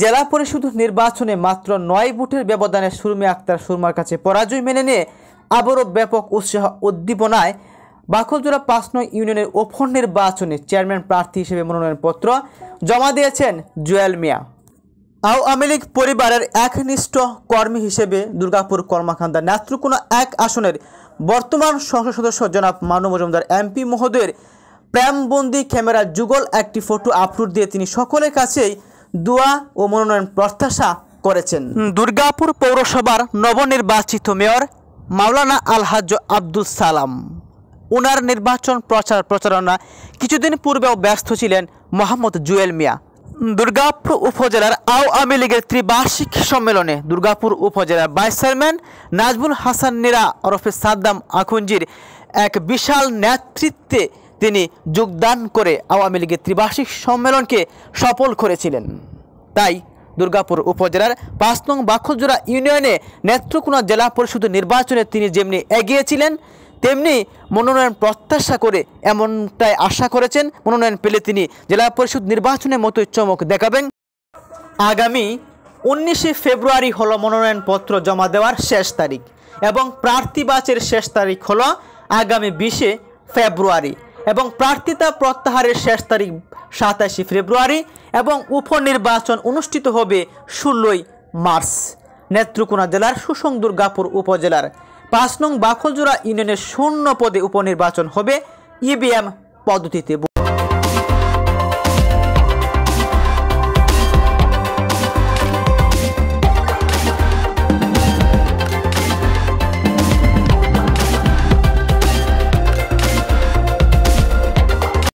জেলা পরিষদ নির্বাচনে মাত্র নয় বুটের ব্যবধানে সুরমি আক্তার সুরমার কাছে পরাজয় মেনে নিয়ে আবারও ব্যাপক উৎসাহ উদ্দীপনায় বাকলজোড়া পাঁচ নয় ইউনিয়নের ওপর নির্বাচনে চেয়ারম্যান প্রার্থী হিসেবে মনোনয়নপত্র জমা দিয়েছেন জুয়েল মিয়া আওয়ামী লীগ পরিবারের একনিষ্ঠ কর্মী হিসেবে দুর্গাপুর কর্মাকান্দা নেত্রকোনা এক আসনের বর্তমান সংসদ সদস্য জনাব মানু মজুমদার এমপি মহোদয়ের প্রেমবন্দি ক্যামেরা যুগল একটি ফটো আপলোড দিয়ে তিনি সকলের কাছেই দোয়া ও মনোনয়ন প্রত্যাশা করেছেন দুর্গাপুর পৌরসভার নবনির্বাচিত মেয়র মাওলানা আলহাজ আব্দুল সালাম ওনার নির্বাচন প্রচার প্রচারণা কিছুদিন পূর্বেও ব্যস্ত ছিলেন মোহাম্মদ জুয়েল মিয়া দুর্গাপুর উপজেলার আওয়ামী লীগের ত্রিবার্ষিক সম্মেলনে দুর্গাপুর উপজেলার ভাইস চেয়ারম্যান নাজবুল হাসান নিরা ওরফে সাদ্দাম আখুঞ্জির এক বিশাল নেতৃত্বে তিনি যোগদান করে আওয়ামী লীগের ত্রিবার্ষিক সম্মেলনকে সফল করেছিলেন তাই দুর্গাপুর উপজেলার পাঁচ নং বাক্ষজোড়া ইউনিয়নে নেত্রকোনা জেলা পরিষদ নির্বাচনে তিনি যেমনি এগিয়েছিলেন তেমনি মনোনয়ন প্রত্যাশা করে এমনটাই আশা করেছেন মনোনয়ন পেলে তিনি জেলা পরিষদ নির্বাচনের মতোই চমক দেখাবেন আগামী উনিশে ফেব্রুয়ারি হলো মনোনয়নপত্র জমা দেওয়ার শেষ তারিখ এবং প্রার্থী বাচের শেষ তারিখ হলো আগামী বিশে ফেব্রুয়ারি এবং প্রার্থিতা প্রত্যাহারের শেষ তারিখ সাতাশে ফেব্রুয়ারি এবং উপনির্বাচন অনুষ্ঠিত হবে ষোলোই মার্চ নেত্রকোনা জেলার সুসং দুর্গাপুর উপজেলার পাঁচ নং বাখলজোড়া ইউনিয়নের শূন্য পদে উপনির্বাচন হবে ইভিএম পদ্ধতিতে